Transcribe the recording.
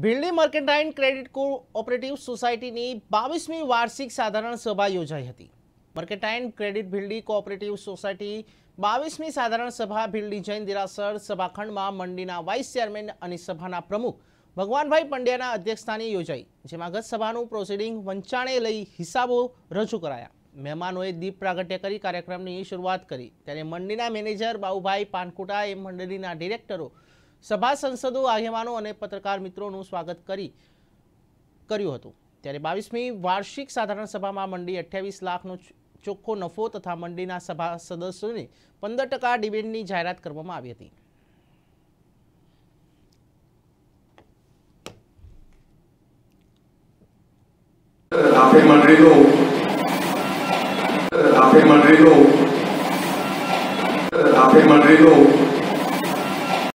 ભીલની મર્કેન્ટાઇન credit કો operative સોસાયટીની બાવીસમી વાર્ષિક સાધારણ સભા યોજાઈ હતી mercantile credit Bhildi cooperative society બાવીસમી સાધારણ સભા ભીલડી જૈન દિરાસર સભાખંડમાં મંડીના વાઇસ ચેરમેન અને સભાના પ્રમુખ ભગવાનભાઈ પંડ્યાના અધ્યક્ષસ્થાને યોજાઈ જેમાં ગત સભાનું પ્રોસિડિંગ વંચાણે લઈ હિસાબો રજૂ કરાયા મહેમાનોએ દીપ પ્રાગટ્ય કરી કાર્યક્રમની શરૂઆત કરી ત્યારે મંડીના મેનેજર બાઉભાઈ એ મંડળીના ડિરેક્ટરો સભા સંસદો આગેવાનો અને પત્રકાર મિત્રોનું સ્વાગત કરી કર્યું હતું ત્યારે બાવીસમી વાર્ષિક સાધારણ સભામાં મંડી અઠ્યાવીસ લાખનો ચોખ્ખો નફો તથા મંડીના સભા સદસ્યોને પંદર ટકા ડિવિડન્ડની જાહેરાત કરવામાં આવી હતી આપે મંડળીનો આપે મંડળીનો આપે મંડળીનો